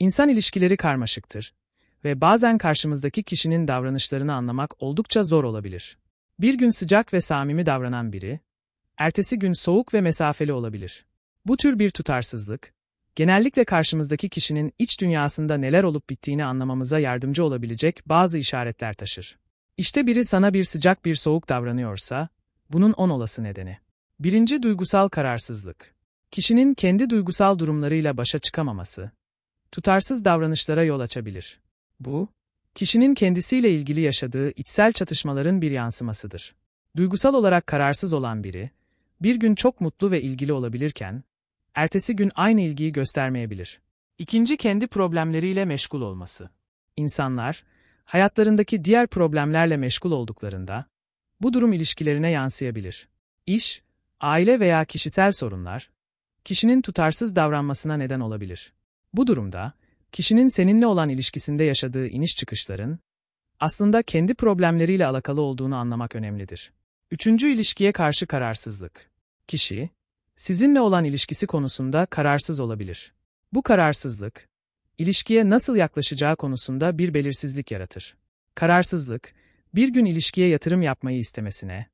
İnsan ilişkileri karmaşıktır ve bazen karşımızdaki kişinin davranışlarını anlamak oldukça zor olabilir. Bir gün sıcak ve samimi davranan biri, ertesi gün soğuk ve mesafeli olabilir. Bu tür bir tutarsızlık, genellikle karşımızdaki kişinin iç dünyasında neler olup bittiğini anlamamıza yardımcı olabilecek bazı işaretler taşır. İşte biri sana bir sıcak bir soğuk davranıyorsa, bunun on olası nedeni. Birinci duygusal kararsızlık. Kişinin kendi duygusal durumlarıyla başa çıkamaması, tutarsız davranışlara yol açabilir. Bu, kişinin kendisiyle ilgili yaşadığı içsel çatışmaların bir yansımasıdır. Duygusal olarak kararsız olan biri, bir gün çok mutlu ve ilgili olabilirken, ertesi gün aynı ilgiyi göstermeyebilir. İkinci kendi problemleriyle meşgul olması. İnsanlar, hayatlarındaki diğer problemlerle meşgul olduklarında, bu durum ilişkilerine yansıyabilir. İş, aile veya kişisel sorunlar, kişinin tutarsız davranmasına neden olabilir. Bu durumda, kişinin seninle olan ilişkisinde yaşadığı iniş çıkışların, aslında kendi problemleriyle alakalı olduğunu anlamak önemlidir. Üçüncü ilişkiye karşı kararsızlık. Kişi, sizinle olan ilişkisi konusunda kararsız olabilir. Bu kararsızlık, ilişkiye nasıl yaklaşacağı konusunda bir belirsizlik yaratır. Kararsızlık, bir gün ilişkiye yatırım yapmayı istemesine,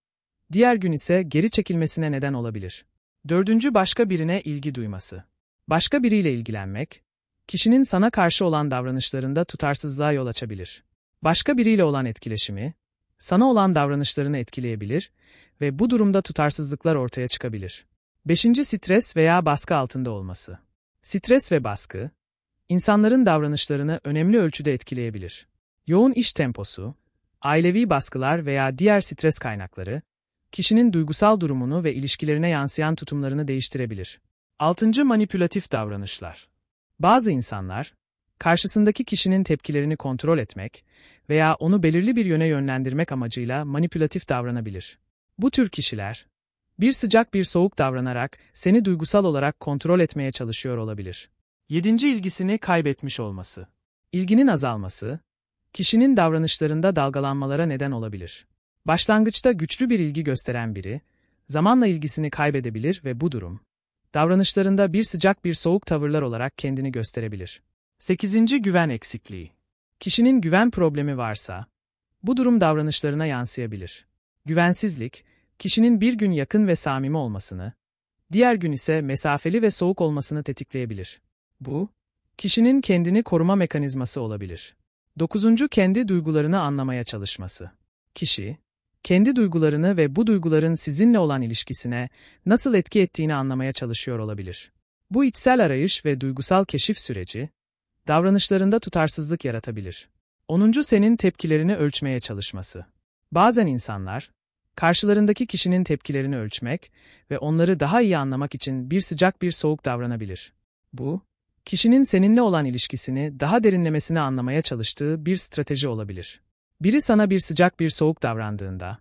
diğer gün ise geri çekilmesine neden olabilir. Dördüncü başka birine ilgi duyması. Başka biriyle ilgilenmek, kişinin sana karşı olan davranışlarında tutarsızlığa yol açabilir. Başka biriyle olan etkileşimi, sana olan davranışlarını etkileyebilir ve bu durumda tutarsızlıklar ortaya çıkabilir. 5. Stres veya baskı altında olması. Stres ve baskı, insanların davranışlarını önemli ölçüde etkileyebilir. Yoğun iş temposu, ailevi baskılar veya diğer stres kaynakları, kişinin duygusal durumunu ve ilişkilerine yansıyan tutumlarını değiştirebilir. 6. Manipülatif davranışlar bazı insanlar, karşısındaki kişinin tepkilerini kontrol etmek veya onu belirli bir yöne yönlendirmek amacıyla manipülatif davranabilir. Bu tür kişiler, bir sıcak bir soğuk davranarak seni duygusal olarak kontrol etmeye çalışıyor olabilir. Yedinci ilgisini kaybetmiş olması. İlginin azalması, kişinin davranışlarında dalgalanmalara neden olabilir. Başlangıçta güçlü bir ilgi gösteren biri, zamanla ilgisini kaybedebilir ve bu durum, davranışlarında bir sıcak bir soğuk tavırlar olarak kendini gösterebilir. 8. Güven eksikliği Kişinin güven problemi varsa, bu durum davranışlarına yansıyabilir. Güvensizlik, kişinin bir gün yakın ve samimi olmasını, diğer gün ise mesafeli ve soğuk olmasını tetikleyebilir. Bu, kişinin kendini koruma mekanizması olabilir. 9. Kendi duygularını anlamaya çalışması. Kişi, kendi duygularını ve bu duyguların sizinle olan ilişkisine nasıl etki ettiğini anlamaya çalışıyor olabilir. Bu içsel arayış ve duygusal keşif süreci, davranışlarında tutarsızlık yaratabilir. 10. Senin tepkilerini ölçmeye çalışması. Bazen insanlar, karşılarındaki kişinin tepkilerini ölçmek ve onları daha iyi anlamak için bir sıcak bir soğuk davranabilir. Bu, kişinin seninle olan ilişkisini daha derinlemesine anlamaya çalıştığı bir strateji olabilir. Biri sana bir sıcak bir soğuk davrandığında,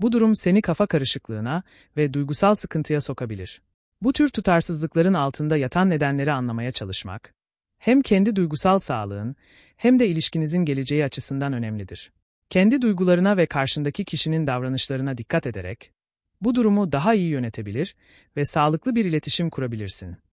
bu durum seni kafa karışıklığına ve duygusal sıkıntıya sokabilir. Bu tür tutarsızlıkların altında yatan nedenleri anlamaya çalışmak, hem kendi duygusal sağlığın hem de ilişkinizin geleceği açısından önemlidir. Kendi duygularına ve karşındaki kişinin davranışlarına dikkat ederek, bu durumu daha iyi yönetebilir ve sağlıklı bir iletişim kurabilirsin.